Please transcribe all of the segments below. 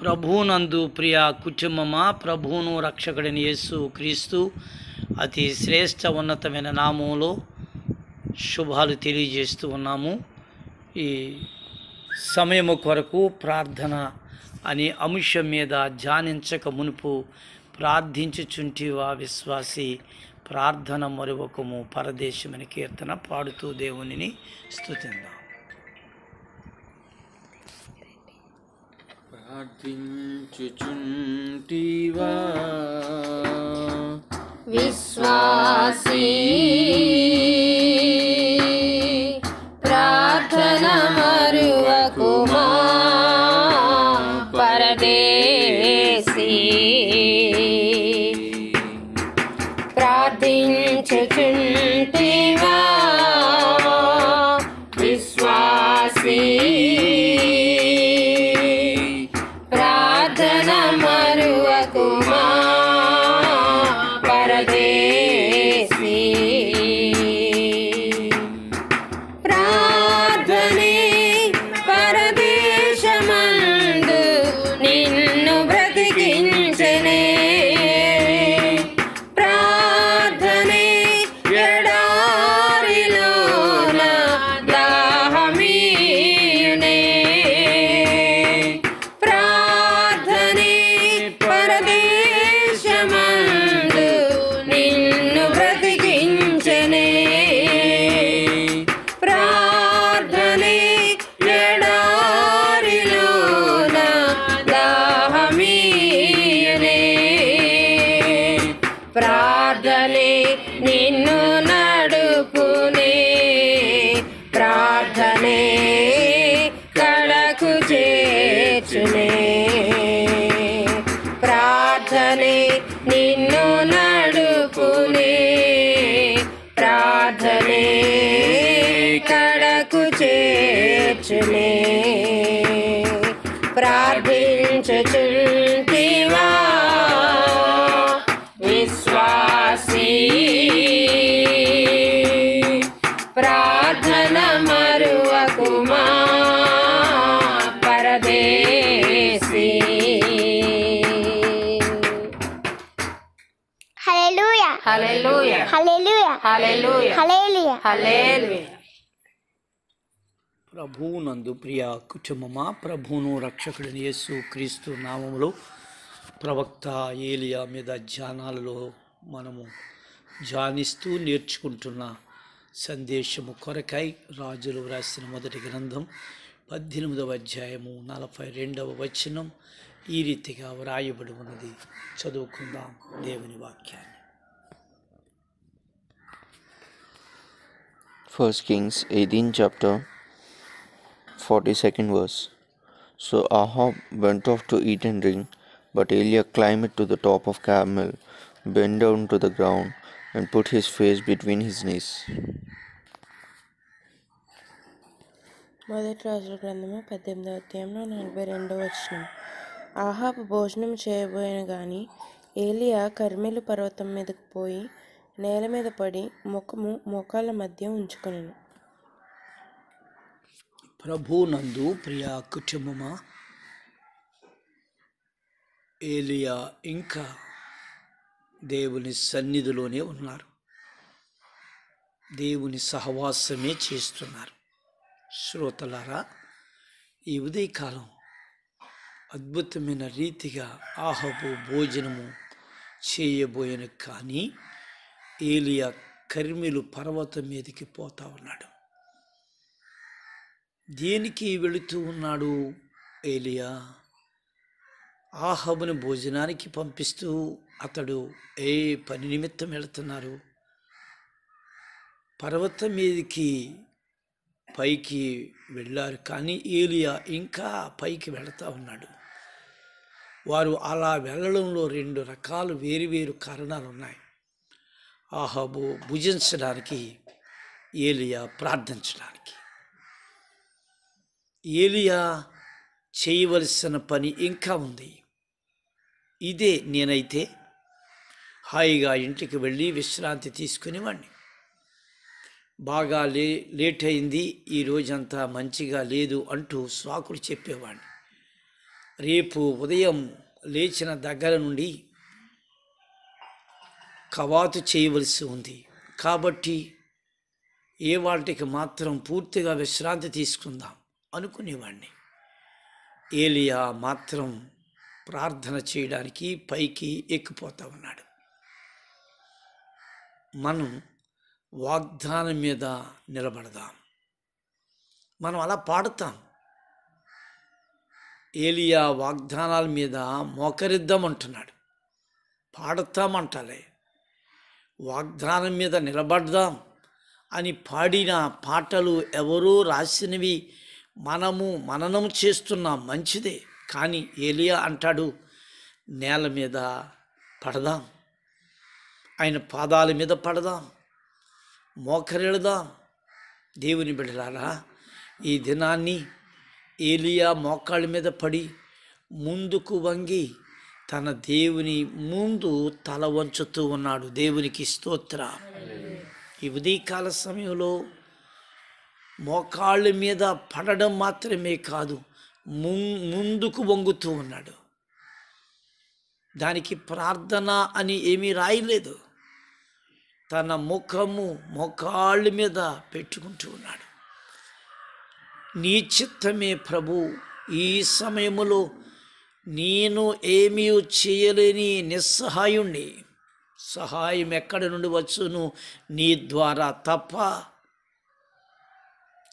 ప్రభునందు ప్రియ కుటుంబమా ప్రభువును రక్షకుడిని యేసు క్రీస్తు అతి శ్రేష్ట ఉన్నతమైన నామంలో శుభాలు తెలియజేస్తూ ఉన్నాము ఈ సమయము కొరకు ప్రార్థన అనే అంశం మీద ధ్యానించక మునుపు ప్రార్థించుచుంటివా విశ్వాసి ప్రార్థన మరొకము పరదేశమని కీర్తన పాడుతూ దేవునిని స్థుతిందాం किञ्चिचुन्ति वा विश्वासि प्रार्थना యేసునే ప్రార్థించుచుంటివా విశ్వాసీ ప్రార్థన మరువకుమా పరదేశీ హల్లెలూయా హల్లెలూయా హల్లెలూయా హల్లెలూయా హల్లెలూయా ప్రభు నందు ప్రియ కుటుంబమా ప్రభును రక్షకుడిని యేసు క్రీస్తు నామములు ప్రవక్త ఏలియా మీద ధ్యానాలలో మనము ధ్యానిస్తూ నేర్చుకుంటున్న సందేశము కొరకై రాజులు వ్రాసిన మొదటి గ్రంథం పద్దెనిమిదవ అధ్యాయము నలభై రెండవ వచనం ఈ రీతిగా వ్రాయబడి ఉన్నది చదువుకుందాం దేవుని వాక్యాన్ని first Kings eighteen chapter 42nd verse So Ahab went off to eat and drink, but Elia climbed to the top of Carmel, bent down to the ground, and put his face between his knees. మొదటి రాజుల గ్రంథము పద్దెనిమిదో అధ్యాయంలో నలభై రెండవ వచనం ఆహాబు భోజనం చేయబోయాను గాని ఏలియా కర్మేలు పర్వతం మీదకు పోయి నేల మీద పడి ముఖము మోకాళ్ళ మధ్య ఉంచుకొనను ప్రభు నందు ప్రియ కుటుంబమా ఏలియా ఇంకా దేవుని సన్నిధిలోనే ఉన్నారు దేవుని సహవాసమే చేస్తున్నారు శ్రోతలారా ఈ ఉదయకాలం అద్భుతమైన రీతిగా ఆహపు భోజనము చేయబోయను కానీ ఏలియా కర్మిలు పర్వతం మీదకి పోతా ఉన్నాడు దేనికి వెళుతూ ఉన్నాడు ఏలియా ఆహబును భోజనానికి పంపిస్తూ అతడు ఏ పని నిమిత్తం వెళుతున్నారు పర్వతం మీదకి పైకి వెళ్ళారు కానీ ఏలియా ఇంకా పైకి వెళతా ఉన్నాడు వారు అలా వెళ్ళడంలో రెండు రకాలు వేరువేరు కారణాలు ఉన్నాయి ఆహాబు భుజించడానికి ఏలియా ప్రార్థించడానికి ఏలియా చేయవలసిన పని ఇంకా ఉంది ఇదే నేనైతే హాయిగా ఇంటికి వెళ్ళి విశ్రాంతి తీసుకునేవాడిని బాగా లే లేట్ అయింది ఈ రోజంతా మంచిగా లేదు అంటూ స్వాకులు చెప్పేవాడిని రేపు ఉదయం లేచిన దగ్గర నుండి కవాతు చేయవలసి ఉంది కాబట్టి ఏ వాటికి మాత్రం పూర్తిగా విశ్రాంతి తీసుకుందాం అనుకునేవాడిని ఏలియా మాత్రం ప్రార్థన చేయడానికి పైకి ఎక్కిపోతూ ఉన్నాడు మనం వాగ్దానం మీద నిలబడదాం మనం అలా పాడతాం ఏలియా వాగ్దానాల మీద మోకరిద్దామంటున్నాడు పాడతామంటలే వాగ్దానం మీద నిలబడదాం అని పాడిన పాటలు ఎవరూ రాసినవి మనము మననం చేస్తున్న మంచిదే కానీ ఏలియా అంటాడు నేల మీద పడదాం ఆయన పాదాల మీద పడదాం మోకరిడదాం దేవుని బిడ్డలారా ఈ దినాన్ని ఏలియా మోకాళ్ళ మీద పడి ముందుకు వంగి తన దేవుని ముందు తల వంచుతూ ఉన్నాడు దేవునికి స్తోత్ర ఈ ఉదయకాల సమయంలో మోకాళ్ళ మీద పడడం మాత్రమే కాదు ముందుకు వంగుతూ ఉన్నాడు దానికి ప్రార్థన అని ఏమీ రాయలేదు తన ముఖము మోకాళ్ళ మీద పెట్టుకుంటూ ఉన్నాడు నీ చిత్తమే ప్రభు ఈ సమయములో నేను ఏమీ చేయలేని నిస్సహాయుణ్ణి సహాయం ఎక్కడి నుండి వచ్చును నీ ద్వారా తప్ప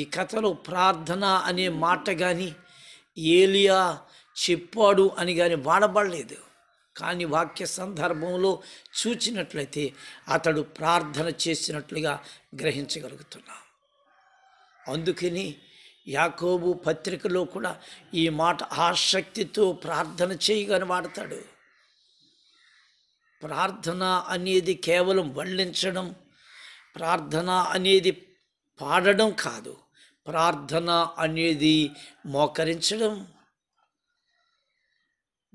ఈ కథలో ప్రార్థన అనే మాట కానీ ఏలియా చెప్పాడు అని కానీ వాడబడలేదు కానీ వాక్య సందర్భంలో చూచినట్లయితే అతడు ప్రార్థన చేసినట్లుగా గ్రహించగలుగుతున్నాం అందుకని యాకోబు పత్రికలో కూడా ఈ మాట ఆసక్తితో ప్రార్థన చేయగాని వాడతాడు ప్రార్థన అనేది కేవలం వల్లించడం ప్రార్థన అనేది పాడడం కాదు ప్రార్థన అనేది మోకరించడం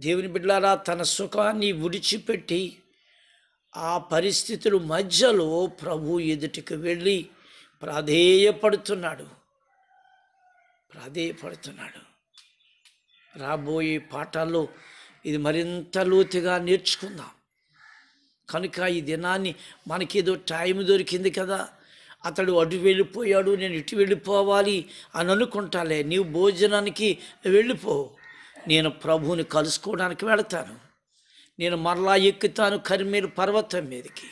దేవుని బిడ్డారా తన సుఖాన్ని విడిచిపెట్టి ఆ పరిస్థితుల మధ్యలో ప్రభు ఎదుటికి వెళ్ళి ప్రాధేయపడుతున్నాడు ప్రాధేయపడుతున్నాడు రాబోయే పాఠాల్లో ఇది మరింత లోతుగా నేర్చుకుందాం కనుక ఈ దినాన్ని మనకేదో టైం దొరికింది కదా అతడు అటు వెళ్ళిపోయాడు నేను ఇటు వెళ్ళిపోవాలి అని అనుకుంటాలే నీవు భోజనానికి వెళ్ళిపో నేను ప్రభువుని కలుసుకోవడానికి వెళతాను నేను మరలా ఎక్కుతాను కరిమేలు పర్వతం మీదకి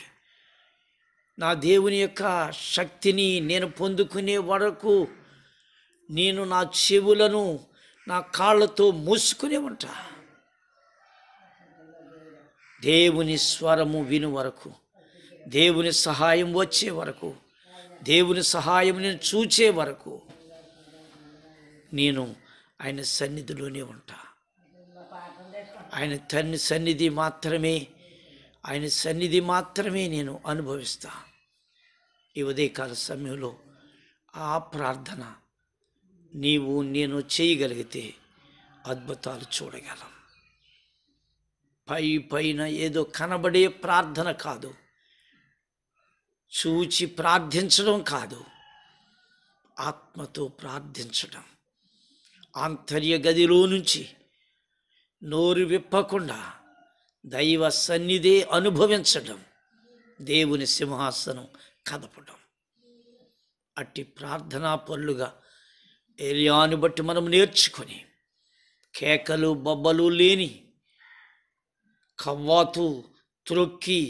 నా దేవుని యొక్క శక్తిని నేను పొందుకునే వరకు నేను నా చెవులను నా కాళ్ళతో మూసుకునే ఉంటా దేవుని స్వరము విను వరకు దేవుని సహాయం వచ్చే వరకు దేవుని సహాయం చూచే వరకు నేను ఆయన సన్నిధిలోనే ఉంటా ఆయన తన్ని సన్నిధి మాత్రమే ఆయన సన్నిధి మాత్రమే నేను అనుభవిస్తా ఈ ఉదయకాల సమయంలో ఆ ప్రార్థన నీవు నేను చేయగలిగితే అద్భుతాలు చూడగలం పై పైన ఏదో కనబడే ప్రార్థన కాదు చూచి ప్రార్థించడం కాదు ఆత్మతో ప్రార్థించడం ఆంతర్య గదిలో నుంచి నోరు విప్పకుండా దైవ సన్నిధి అనుభవించడం దేవుని సింహాసనం కదపడం అట్టి ప్రార్థనా పనులుగా ఏరియాను బట్టి మనం నేర్చుకొని కేకలు బొబ్బలు లేని కవ్వాతు త్రొక్కి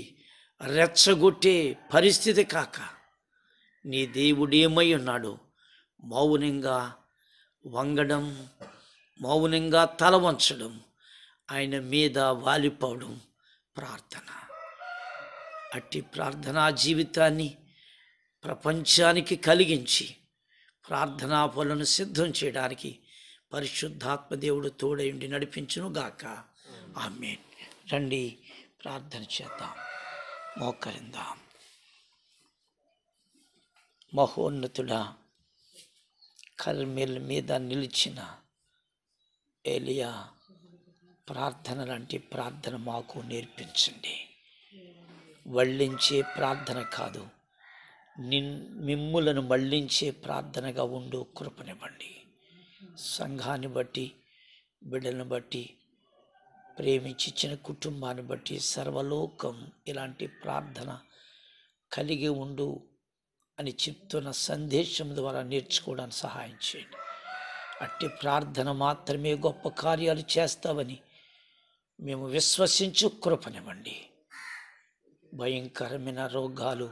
రెచ్చగొట్టే పరిస్థితి కాక నీ దేవుడేమై ఉన్నాడు మౌనంగా వంగడం మౌనంగా తల వంచడం ఆయన మీద వాలిపోవడం ప్రార్థన అట్టి ప్రార్థనా జీవితాన్ని ప్రపంచానికి కలిగించి ప్రార్థనా పనులను సిద్ధం చేయడానికి పరిశుద్ధాత్మదేవుడు తోడయుండి గాక ఆమె రండి ప్రార్థన చేద్దాం మోకరింద మహోన్నతుడ కల్మిల్ మీద నిలిచిన ఏలియా ప్రార్థన లాంటి ప్రార్థన మాకు నేర్పించండి వళ్ళించే ప్రార్థన కాదు నిన్ మిమ్ములను మళ్ళించే ప్రార్థనగా ఉండు కృపనివ్వండి సంఘాన్ని బట్టి బిడ్డలను బట్టి ప్రేమించిన కుటుంబాన్ని బట్టి సర్వలోకం ఇలాంటి ప్రార్థన కలిగి ఉండు అని చెప్తున్న సందేశం ద్వారా నేర్చుకోవడానికి సహాయం చేయండి అట్టి ప్రార్థన మాత్రమే గొప్ప కార్యాలు చేస్తావని మేము విశ్వసించు కృపనివ్వండి భయంకరమైన రోగాలు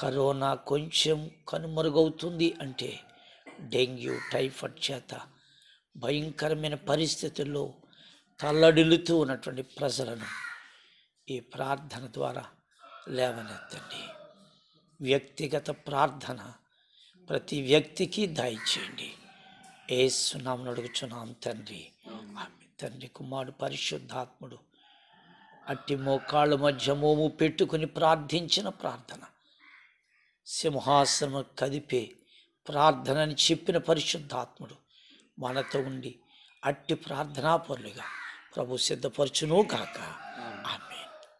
కరోనా కొంచెం కనుమరుగవుతుంది అంటే డెంగ్యూ టైఫాయిడ్ చేత భయంకరమైన పరిస్థితుల్లో తల్లడిల్లుతూ ఉన్నటువంటి ప్రజలను ఈ ప్రార్థన ద్వారా లేవనెత్తండి వ్యక్తిగత ప్రార్థన ప్రతి వ్యక్తికి దయచేయండి ఏ సునామును అడుగుచున్నాం తండ్రి ఆమె తండ్రి కుమారుడు పరిశుద్ధాత్ముడు అట్టి మోకాళ్ళ మధ్య మోము పెట్టుకుని ప్రార్థించిన ప్రార్థన సింహాసనం కదిపే ప్రార్థనని చెప్పిన పరిశుద్ధాత్ముడు మనతో ఉండి అట్టి ప్రార్థనాపరులుగా ప్రభు సిద్ధపరచును గాక ఆమె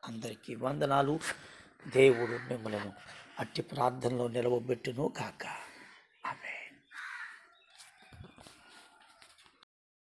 అందరికీ వందనాలు దేవుడు మిమ్మలను అట్టి ప్రార్థనలో నిలవబెట్టును గాక